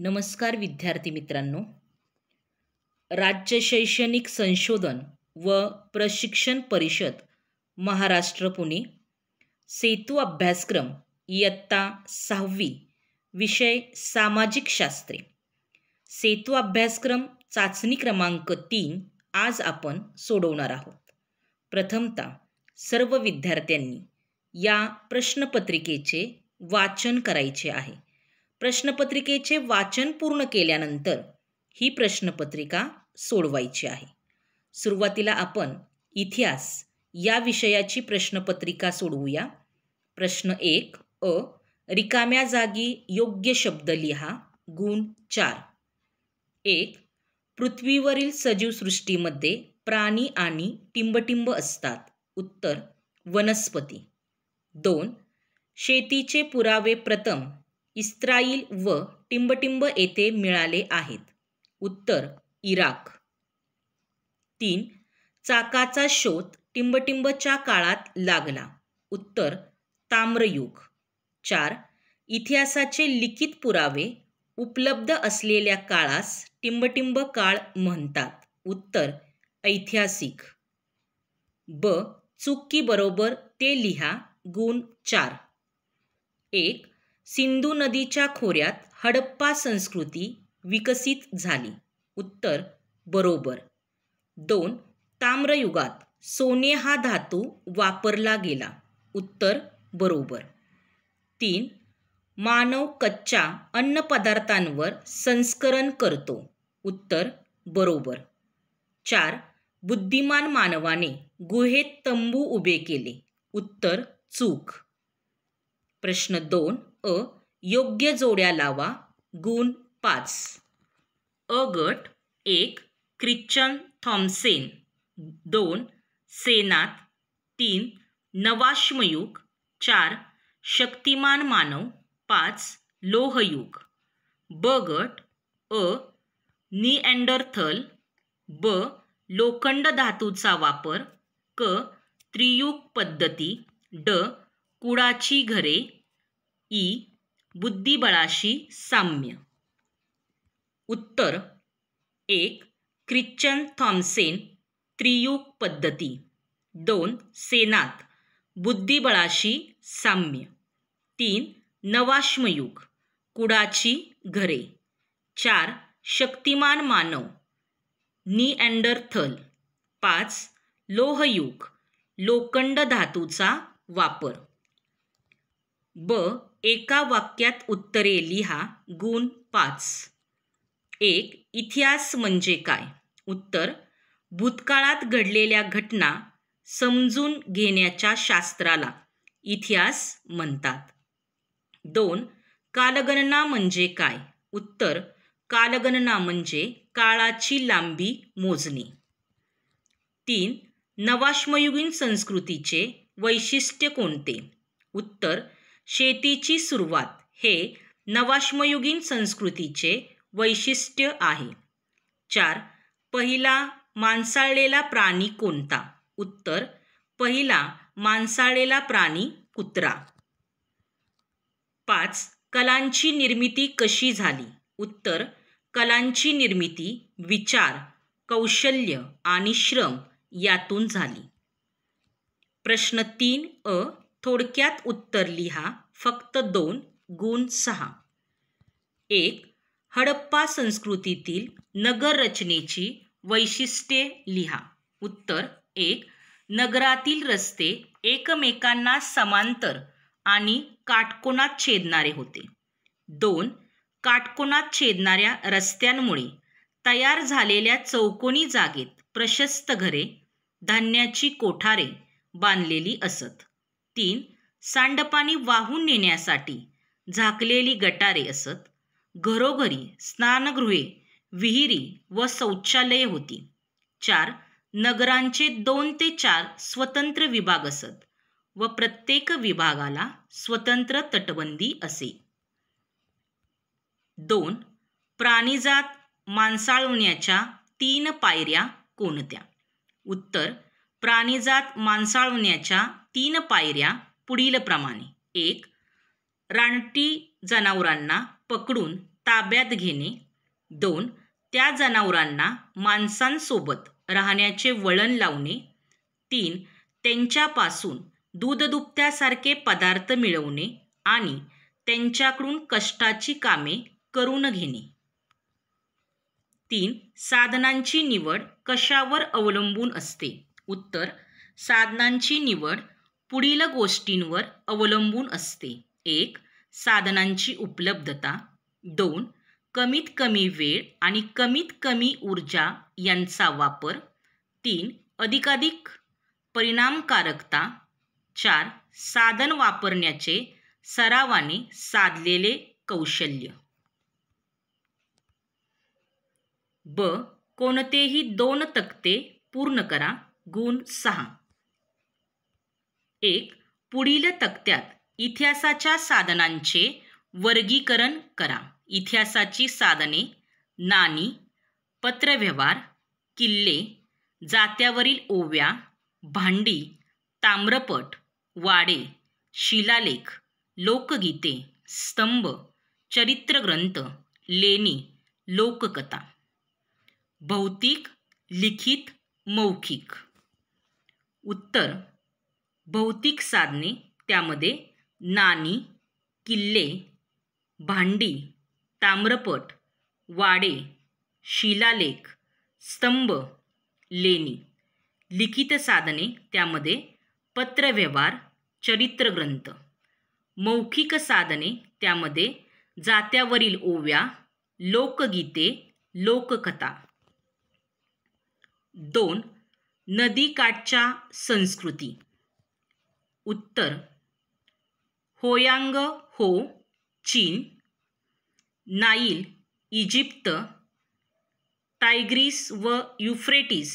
नमस्कार विद्यार्थी मित्रांनो राज्य शैक्षणिक संशोधन व प्रशिक्षण परिषद महाराष्ट्र पुणे सेतू अभ्यासक्रम इयत्ता सहावी विषय सामाजिक शास्त्रे सेतू अभ्यासक्रम चाचणी क्रमांक तीन आज आपण सोडवणार आहोत प्रथमता सर्व विद्यार्थ्यांनी या प्रश्नपत्रिकेचे वाचन करायचे आहे प्रश्नपत्रिकेचे वाचन पूर्ण केल्यानंतर ही प्रश्नपत्रिका सोडवायची आहे सुरुवातीला आपण इतिहास या विषयाची प्रश्नपत्रिका सोडवूया प्रश्न एक अ रिकाम्या जागी योग्य शब्द लिहा गुण चार एक पृथ्वीवरील सजीवसृष्टीमध्ये प्राणी आणि टिंबटिंब असतात उत्तर वनस्पती दोन शेतीचे पुरावे प्रथम इस्राईल व टिंबटिंब येथे मिळाले आहेत उत्तर इराक तीन चाकाचा शोध टिंबटिंबच्या काळात लागला उत्तर ताम्रयुग चार इतिहासाचे लिखित पुरावे उपलब्ध असलेल्या काळास टिंबटिंब काळ म्हणतात उत्तर ऐतिहासिक ब चुकी बरोबर ते लिहा गुण चार एक सिंधू नदीच्या खोऱ्यात हडप्पा संस्कृती विकसित झाली उत्तर बरोबर दोन ताम्रयुगात सोने हा धातू वापरला गेला उत्तर बरोबर तीन मानव कच्च्या अन्नपदार्थांवर संस्करण करतो उत्तर बरोबर चार बुद्धिमान मानवाने गुहेत तंबू उभे केले उत्तर चूक प्रश्न दोन अ योग्य जोड्या लावा गुण पाच अ गट एक क्रिश्चन थॉम्सेन दोन सेनात तीन नवाश्मयुग चार शक्तिमान मानव पाच लोहयुग ब गट अ निएंडरथल ब लोखंड धातूचा वापर क त्रियुग पद्धती ड कुडाची घरे ई बुद्धिबळाशी साम्य उत्तर एक क्रिश्चन थॉम्सेन त्रियुग पद्धती दोन सेनात बुद्धिबळाशी साम्य तीन नवाश्मयुग कुडाची घरे चार शक्तिमान मानव अँडरथल पाच लोहयुग लोखंड धातूचा वापर ब एका वाक्यात उत्तरे लिहा गुण पाच एक इतिहास म्हणजे काय उत्तर भूतकाळात घडलेल्या घटना समजून घेण्याच्या शास्त्राला इतिहास म्हणतात दोन कालगणना म्हणजे काय उत्तर कालगणना म्हणजे काळाची लांबी मोजणे तीन नवाश्मयुगीन संस्कृतीचे वैशिष्ट्य कोणते उत्तर शेतीची सुरुवात हे नवाश्मयुगीन संस्कृतीचे वैशिष्ट्य आहे चार पहिला मांसाळलेला प्राणी कोणता उत्तर पहिला मांसाळलेला प्राणी कुत्रा पाच कलांची निर्मिती कशी झाली उत्तर कलांची निर्मिती विचार कौशल्य आणि श्रम यातून झाली प्रश्न तीन अ थोडक्यात उत्तर लिहा फक्त दोन गुण सहा एक हडप्पा संस्कृतीतील नगररचनेची वैशिष्ट्ये लिहा उत्तर एक नगरातील रस्ते एकमेकांना समांतर आणि काटकोणात छेदणारे होते दोन काटकोणात छेदणाऱ्या रस्त्यांमुळे तयार झालेल्या चौकोनी जागेत प्रशस्त घरे धान्याची कोठारे बांधलेली असत तीन सांडपाणी वाहून नेण्यासाठी झाकलेली गटारे असत घरोघरी स्नानगृहे विहिरी व शौचालये होती चार नगरांचे दोन ते चार स्वतंत्र विभाग असत व प्रत्येक विभागाला स्वतंत्र तटबंदी असे दोन प्राणीजात माणसाळवण्याच्या तीन पायऱ्या कोणत्या उत्तर प्राणीजात माणसाळवण्याच्या तीन पायऱ्या प्रमाणे एक रानटी जनावरांना पकडून ताब्यात घेणे दोन त्या जनावरांना माणसांसोबत राहण्याचे वळण लावणे तीन त्यांच्यापासून दूधदुपत्यासारखे पदार्थ मिळवणे आणि त्यांच्याकडून कष्टाची कामे करून घेणे तीन साधनांची निवड कशावर अवलंबून असते उत्तर साधनांची निवड पुढील गोष्टींवर अवलंबून असते एक साधनांची उपलब्धता दोन कमीत कमी वेळ आणि कमीत कमी ऊर्जा यांचा वापर तीन अधिकाधिक परिणामकारकता चार साधन वापरण्याचे सरावाने साधलेले कौशल्य ब कोणतेही दोन तक्ते पूर्ण करा गुण सहा एक पुढील तक्त्यात इतिहासाच्या साधनांचे वर्गीकरण करा इतिहासाची साधने नाणी पत्रव्यवहार किल्ले जात्यावरील ओव्या भांडी ताम्रपट वाडे शिलालेख लोकगीते स्तंभ चरित्रग्रंथ लेणी लोककथा भौतिक लिखित मौखिक उत्तर भौतिक साधने त्यामध्ये नाणी किल्ले भांडी ताम्रपट वाडे शिलालेख स्तंभ लेणी लिखित साधने त्यामध्ये पत्रव्यवहार चरित्रग्रंथ मौखिक साधने त्यामध्ये जात्यावरील ओव्या लोकगीते लोककथा दोन नदीकाठच्या संस्कृती उत्तर होयांग हो चीन नाईल इजिप्त टायग्रीस व युफ्रेटिस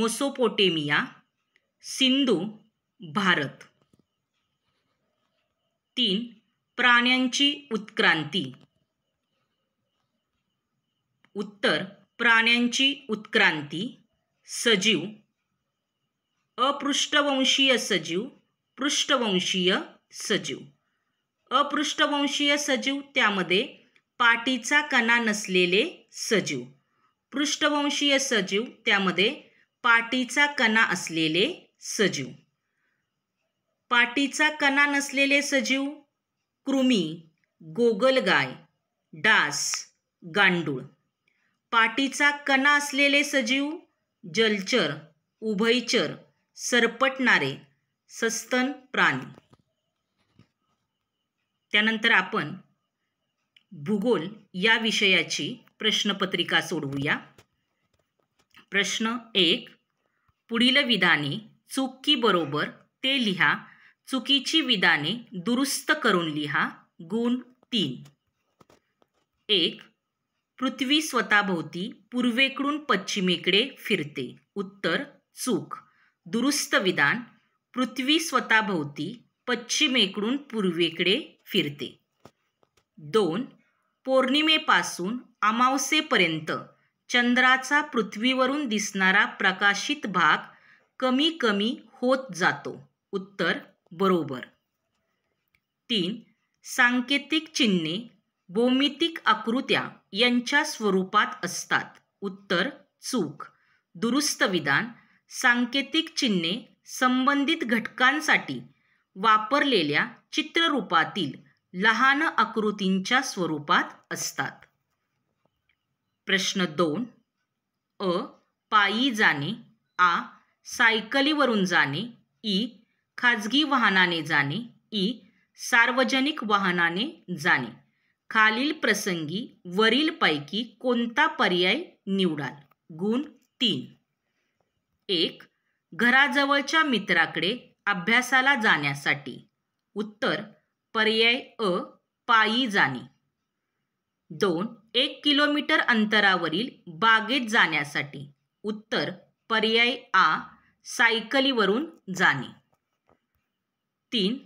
मोसोपोटेमिया सिंधू भारत तीन प्राण्यांची उत्क्रांती उत्तर प्राण्यांची उत्क्रांती सजीव अपृष्ठवंशीय सजीव पृष्ठवंशीय सजीव अपृष्ठवंशीय सजीव त्यामध्ये पाठीचा कणा नसलेले सजीव पृष्ठवंशीय सजीव त्यामध्ये पाठीचा कणा असलेले सजीव पाठीचा कणा नसलेले सजीव कृमी गोगलगाय डास गांडूळ पाठीचा कणा असलेले सजीव जलचर उभयचर सरपटणारे सस्तन प्राणी त्यानंतर आपण भूगोल या विषयाची प्रश्नपत्रिका सोडवूया प्रश्न एक पुढील विधाने चूक की बरोबर ते लिहा चुकीची विधाने दुरुस्त करून लिहा गुण तीन एक पृथ्वी स्वतःभोवती पूर्वेकडून पश्चिमेकडे फिरते उत्तर चूक दुरुस्त विधान पृथ्वी स्वतःभोवती पश्चिमेकडून पूर्वेकडे फिरते दोन पौर्णिमेपासून अमावसेपर्यंत चंद्राचा पृथ्वीवरून दिसणारा प्रकाशित भाग कमी कमी होत जातो उत्तर बरोबर तीन सांकेतिक चिन्हे भौमितिक आकृत्या यांच्या स्वरूपात असतात उत्तर चूक दुरुस्त विधान सांकेतिक चिन्हे संबंधित घटकांसाठी वापरलेल्या चित्ररूपातील लहान आकृतींच्या स्वरूपात असतात प्रश्न दोन अ पायी जाणे आ सायकलीवरून जाणे ई खाजगी वाहनाने जाणे ई सार्वजनिक वाहनाने जाणे खालील प्रसंगी वरीलपैकी कोणता पर्याय निवडाल गुण तीन एक घराजवळच्या मित्राकडे अभ्यासाला जाण्यासाठी उत्तर पर्याय अ पायी जाणे दोन एक किलोमीटर अंतरावरील बागेत जाण्यासाठी उत्तर पर्याय आ सायकलीवरून जाणे तीन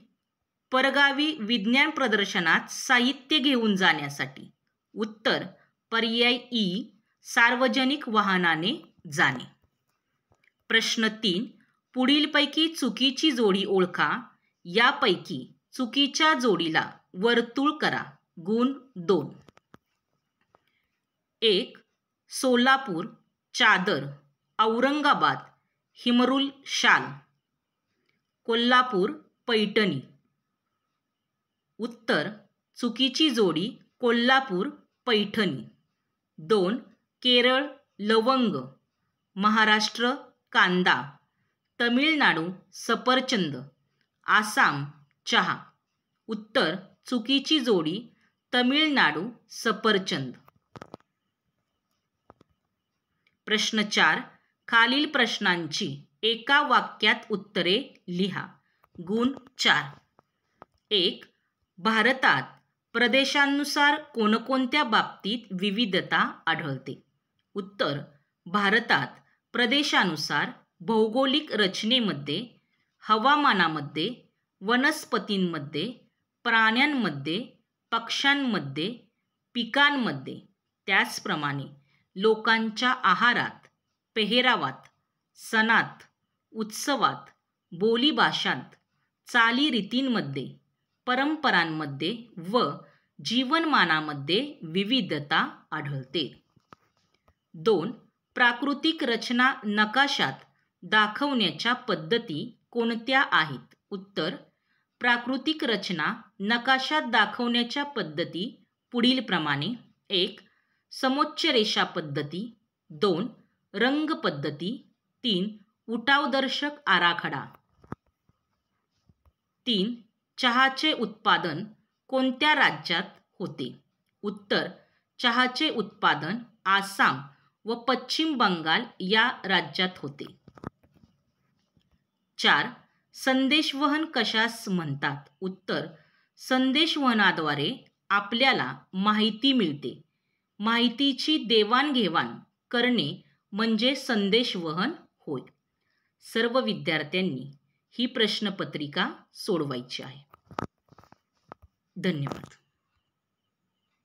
परगावी विज्ञान प्रदर्शनात साहित्य घेऊन जाण्यासाठी उत्तर पर्याय ई सार्वजनिक वाहनाने जाणे प्रश्न तीन पुढीलपैकी चुकीची जोडी ओळखा यापैकी चुकीच्या जोडीला वर्तुळ करा गुण दोन एक सोलापूर चादर औरंगाबाद हिमरुल शाल कोल्हापूर पैठणी उत्तर चुकीची जोडी कोल्हापूर पैठणी दोन केरळ लवंग महाराष्ट्र कांदा तमिळनाडू सफरचंद आसाम चहा उत्तर चुकीची जोडी तमिळनाडू सफरचंद प्रश्न चार खालील प्रश्नांची एका वाक्यात उत्तरे लिहा गुण चार एक भारतात प्रदेशांनुसार कोणकोणत्या बाबतीत विविधता आढळते उत्तर भारतात प्रदेशानुसार भौगोलिक रचनेमध्ये हवामानामध्ये वनस्पतींमध्ये प्राण्यांमध्ये पक्ष्यांमध्ये पिकांमध्ये त्याचप्रमाणे लोकांच्या आहारात पेहरावात सणात उत्सवात बोलीभाषांत चालीरीतींमध्ये परंपरांमध्ये व जीवनमानामध्ये विविधता आढळते दोन प्राकृतिक रचना नकाशात दाखवण्याच्या पद्धती कोणत्या आहेत उत्तर प्राकृतिक रचना नकाशात दाखवण्याच्या पद्धती पुढीलप्रमाणे एक समोच्च रेषा पद्धती दोन रंग पद्धती तीन उठावदर्शक आराखडा तीन चहाचे उत्पादन कोणत्या राज्यात होते उत्तर चहाचे उत्पादन आसाम व पश्चिम बंगाल या राज्यात होते चार संदेशवहन कशास म्हणतात उत्तर संदेशवहनाद्वारे आपल्याला माहिती मिळते माहितीची देवाणघेवाण करणे म्हणजे संदेशवहन होय सर्व विद्यार्थ्यांनी ही प्रश्नपत्रिका सोडवायची आहे धन्यवाद